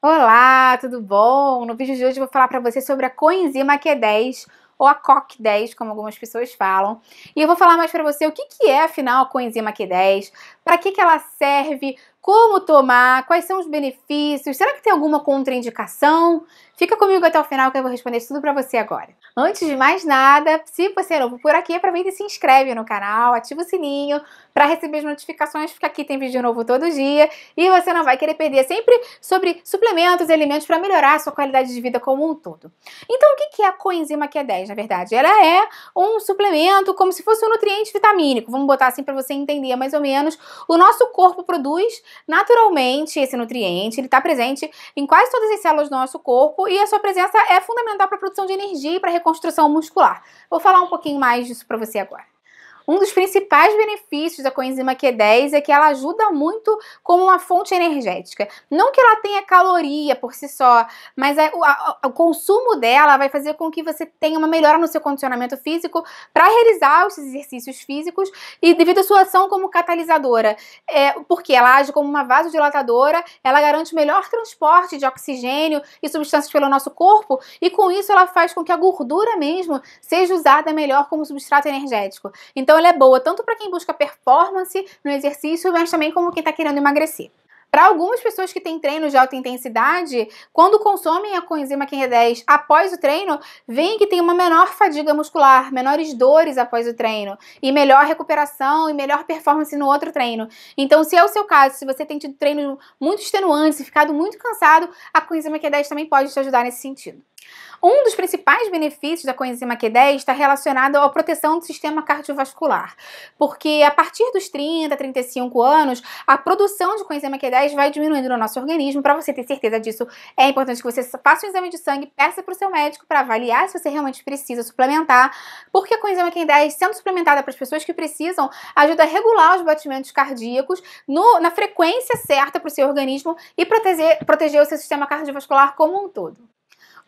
Olá, tudo bom? No vídeo de hoje eu vou falar para você sobre a coenzima Q10 ou a COQ10, como algumas pessoas falam. E eu vou falar mais para você o que, que é, afinal, a coenzima Q10, para que, que ela serve, como tomar, quais são os benefícios, será que tem alguma contraindicação? Fica comigo até o final que eu vou responder tudo para você agora. Antes de mais nada, se você é novo por aqui, aproveita e se inscreve no canal, ativa o sininho para receber as notificações, porque aqui tem vídeo novo todo dia e você não vai querer perder sempre sobre suplementos e alimentos para melhorar a sua qualidade de vida como um todo. Então, o que é a coenzima Q10, na verdade? Ela é um suplemento como se fosse um nutriente vitamínico, vamos botar assim para você entender mais ou menos. O nosso corpo produz naturalmente esse nutriente, ele está presente em quase todas as células do nosso corpo e a sua presença é fundamental para a produção de energia e para a reconstrução muscular. Vou falar um pouquinho mais disso para você agora. Um dos principais benefícios da coenzima Q10 é que ela ajuda muito como uma fonte energética. Não que ela tenha caloria por si só, mas é a, o consumo dela vai fazer com que você tenha uma melhora no seu condicionamento físico para realizar os exercícios físicos e devido à sua ação como catalisadora, é, porque ela age como uma vasodilatadora, ela garante melhor transporte de oxigênio e substâncias pelo nosso corpo e com isso ela faz com que a gordura mesmo seja usada melhor como substrato energético. Então ela é boa tanto para quem busca performance no exercício, mas também como quem está querendo emagrecer. Para algumas pessoas que têm treinos de alta intensidade, quando consomem a coenzima Q10 após o treino, veem que tem uma menor fadiga muscular, menores dores após o treino, e melhor recuperação e melhor performance no outro treino. Então, se é o seu caso, se você tem tido treinos muito extenuantes e ficado muito cansado, a coenzima Q10 também pode te ajudar nesse sentido. Um dos principais benefícios da coenzima Q10 está relacionado à proteção do sistema cardiovascular, porque a partir dos 30, 35 anos, a produção de coenzima Q10 vai diminuindo no nosso organismo. Para você ter certeza disso, é importante que você faça um exame de sangue, peça para o seu médico para avaliar se você realmente precisa suplementar, porque a coenzima Q10, sendo suplementada para as pessoas que precisam, ajuda a regular os batimentos cardíacos no, na frequência certa para o seu organismo e proteger, proteger o seu sistema cardiovascular como um todo.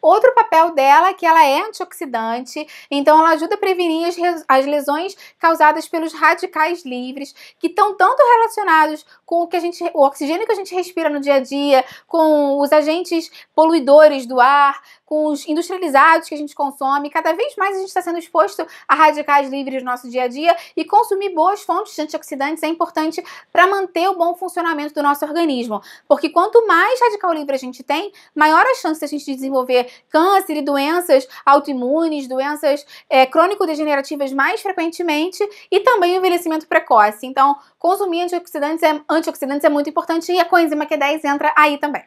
Outro papel dela é que ela é antioxidante, então ela ajuda a prevenir as, as lesões causadas pelos radicais livres, que estão tanto relacionados com o que a gente, o oxigênio que a gente respira no dia a dia, com os agentes poluidores do ar, com os industrializados que a gente consome. Cada vez mais a gente está sendo exposto a radicais livres no nosso dia a dia e consumir boas fontes de antioxidantes é importante para manter o bom funcionamento do nosso organismo. Porque quanto mais radical livre a gente tem, maior a chance da gente desenvolver câncer e doenças autoimunes, doenças é, crônico-degenerativas mais frequentemente e também o envelhecimento precoce. Então, consumir antioxidantes é, antioxidantes é muito importante e a coenzima Q10 entra aí também.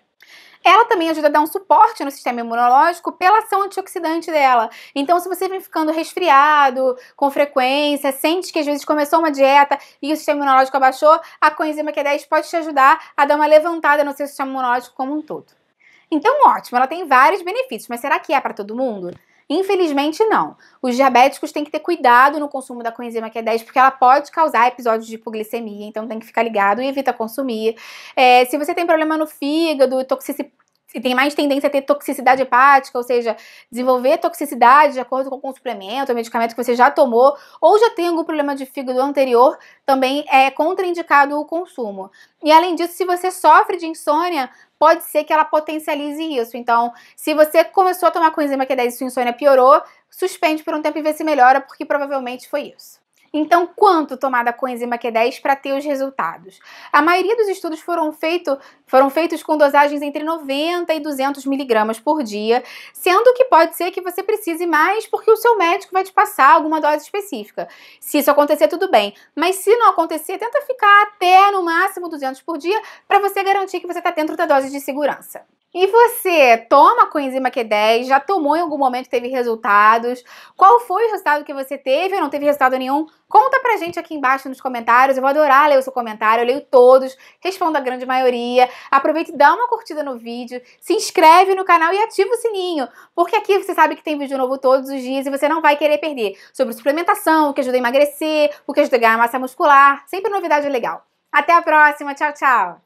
Ela também ajuda a dar um suporte no sistema imunológico pela ação antioxidante dela. Então, se você vem ficando resfriado com frequência, sente que às vezes começou uma dieta e o sistema imunológico abaixou, a coenzima Q10 pode te ajudar a dar uma levantada no seu sistema imunológico como um todo. Então, ótimo, ela tem vários benefícios, mas será que é para todo mundo? Infelizmente, não. Os diabéticos têm que ter cuidado no consumo da coenzima Q10, porque ela pode causar episódios de hipoglicemia, então tem que ficar ligado e evita consumir. É, se você tem problema no fígado, toxicidade que tem mais tendência a ter toxicidade hepática, ou seja, desenvolver toxicidade de acordo com o suplemento, o medicamento que você já tomou, ou já tem algum problema de fígado anterior, também é contraindicado o consumo. E além disso, se você sofre de insônia, pode ser que ela potencialize isso. Então, se você começou a tomar coenzima Q10 e sua insônia piorou, suspende por um tempo e vê se melhora, porque provavelmente foi isso. Então, quanto tomada com coenzima Q10 para ter os resultados? A maioria dos estudos foram, feito, foram feitos com dosagens entre 90 e 200 miligramas por dia, sendo que pode ser que você precise mais porque o seu médico vai te passar alguma dose específica. Se isso acontecer, tudo bem. Mas se não acontecer, tenta ficar até no máximo 200 por dia para você garantir que você está dentro da dose de segurança. E você toma coenzima Q10? Já tomou em algum momento, teve resultados? Qual foi o resultado que você teve ou não teve resultado nenhum? Conta pra gente aqui embaixo nos comentários, eu vou adorar ler o seu comentário, eu leio todos, respondo a grande maioria. Aproveita e dá uma curtida no vídeo, se inscreve no canal e ativa o sininho, porque aqui você sabe que tem vídeo novo todos os dias e você não vai querer perder. Sobre suplementação, o que ajuda a emagrecer, o que ajuda a ganhar massa muscular, sempre novidade legal. Até a próxima, tchau, tchau!